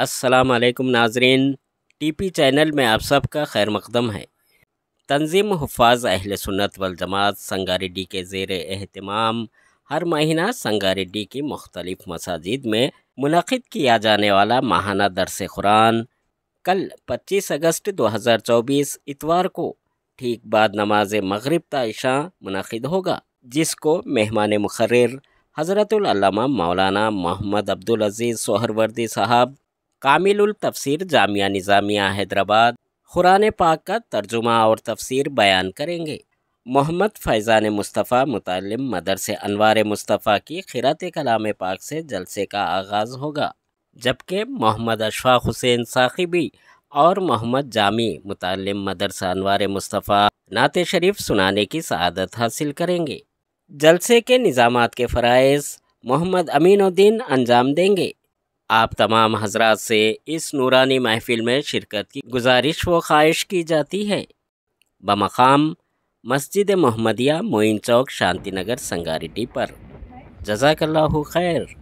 असलकम नाजरीन TP channel में आप सबका खैर मकदम है तंजीम हफाज अहल सुन्नत वलजमात संगारेड्डी के जेर अहतमाम हर महीना संगारेड्डी की मुख्तलिफ़ मसाजिद में मुनद किया जाने वाला माहाना दरस कुरान कल 25 अगस्त 2024 इतवार को ठीक बाद नमाज मगरब तशा मुनद होगा जिसको मेहमान मुकर हज़रतुल्लामा मौलाना मोहम्मद अब्दुल अजीज़ सोहरवर्दी साहब कामिल तफसीर जामिया निज़ामिया हैदराबाद कुरान पाक का तर्जुमा और तफसीर बयान करेंगे मोहम्मद फैज़ान मुस्तफ़ा मुतलम मदरस अनवार मुस्तफ़ा की खिरत कलाम पाक से जलसे का आगाज़ होगा जबकि मोहम्मद अशफाक हुसैन साखिबी और मोहम्मद जामी मुतलम मदरसा अनवार मुस्तफ़ा नात शरीफ सुनाने की शहादत हासिल करेंगे जलसे के निज़ाम के फ़रज़ मोहम्मद अमीनुद्दीन अंजाम देंगे आप तमाम हजरात से इस नूरानी महफिल में शिरकत की गुजारिश व ख्वाहिश की जाती है बमकाम मस्जिद मोहम्मदिया मोइन चौक शांति नगर संगारिटी पर जजाकल्ला खैर